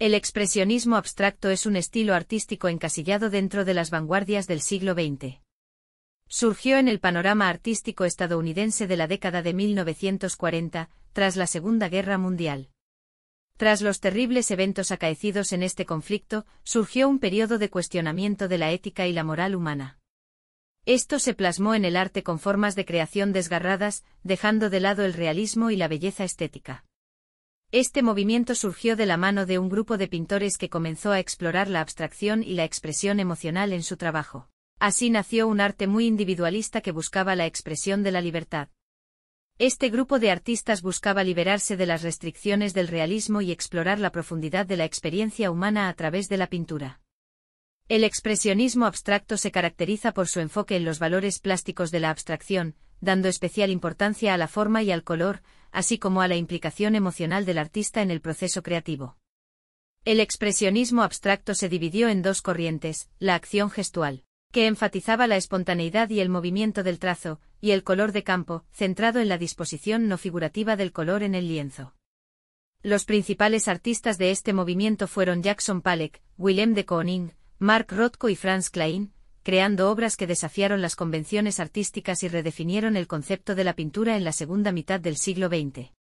El expresionismo abstracto es un estilo artístico encasillado dentro de las vanguardias del siglo XX. Surgió en el panorama artístico estadounidense de la década de 1940, tras la Segunda Guerra Mundial. Tras los terribles eventos acaecidos en este conflicto, surgió un periodo de cuestionamiento de la ética y la moral humana. Esto se plasmó en el arte con formas de creación desgarradas, dejando de lado el realismo y la belleza estética. Este movimiento surgió de la mano de un grupo de pintores que comenzó a explorar la abstracción y la expresión emocional en su trabajo. Así nació un arte muy individualista que buscaba la expresión de la libertad. Este grupo de artistas buscaba liberarse de las restricciones del realismo y explorar la profundidad de la experiencia humana a través de la pintura. El expresionismo abstracto se caracteriza por su enfoque en los valores plásticos de la abstracción, dando especial importancia a la forma y al color, así como a la implicación emocional del artista en el proceso creativo. El expresionismo abstracto se dividió en dos corrientes, la acción gestual, que enfatizaba la espontaneidad y el movimiento del trazo, y el color de campo, centrado en la disposición no figurativa del color en el lienzo. Los principales artistas de este movimiento fueron Jackson Palek, Willem de Kooning, Mark Rothko y Franz Klein, creando obras que desafiaron las convenciones artísticas y redefinieron el concepto de la pintura en la segunda mitad del siglo XX.